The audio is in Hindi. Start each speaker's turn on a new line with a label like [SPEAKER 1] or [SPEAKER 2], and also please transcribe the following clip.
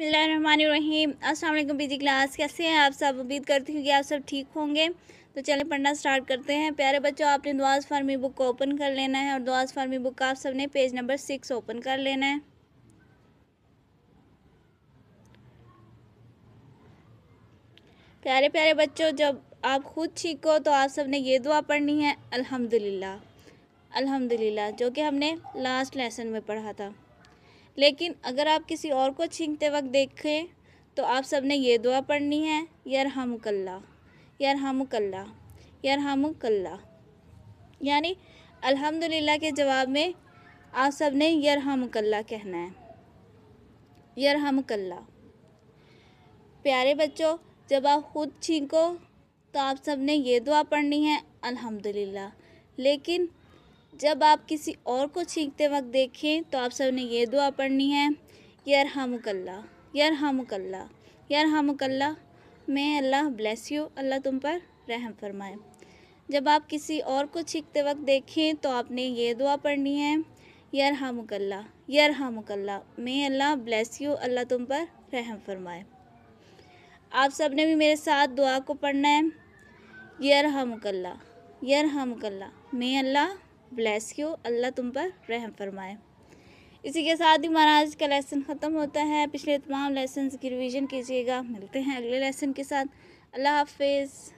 [SPEAKER 1] बसमीम असल पी जी क्लास कैसे हैं आप सब उम्मीद करती हूँ कि आप सब ठीक होंगे तो चले पढ़ना स्टार्ट करते हैं प्यारे बच्चों आपने दुआज़ फार्मी बुक को ओपन कर लेना है और दुआज़ फार्मी बुक का आप सबने पेज नंबर सिक्स ओपन कर लेना है प्यारे प्यारे बच्चों जब आप खुद ठीक हो तो आप सब ने ये दुआ पढ़नी है अलहमदिल्ला अलहमदिल्ला जो कि हमने लास्ट लेसन में पढ़ा था लेकिन अगर आप किसी और को छींकते वक्त देखें तो आप सब ने ये दुआ पढ़नी है यार कल्ला यार कल्ला यार कल्ला यानी अल्हम्दुलिल्लाह के जवाब में आप सब ने यार कल्ला कहना है यार कल्ला प्यारे बच्चों जब आप खुद छींको तो आप सब ने ये दुआ पढ़नी है अल्हम्दुलिल्लाह लेकिन जब आप किसी और को छींकते वक्त देखें तो आप सबने ये दुआ पढ़नी है यार कल्ला यार कल्ला यार कल्ला मैं अल्लाह ब्लेस यू अल्लाह तुम पर रहम फरमाए जब आप किसी और को छींकते वक्त देखें तो आपने ये दुआ पढ़नी है यार कल्ला यार हमकल्ला मैं अल्लाह ब्लेस यू अल्लाह तुम पर रहम फरमाए आप सब ने भी मेरे साथ दुआ को पढ़ना है यार कल्ला यार हमकल्ला मैं अल्लाह ब्लेस यू अल्लाह तुम पर रहम फरमाए इसी के साथ ही हमारा आज का लेसन ख़त्म होता है पिछले तमाम लेसन की रिवीजन कीजिएगा मिलते हैं अगले लेसन के साथ अल्लाह हाफिज़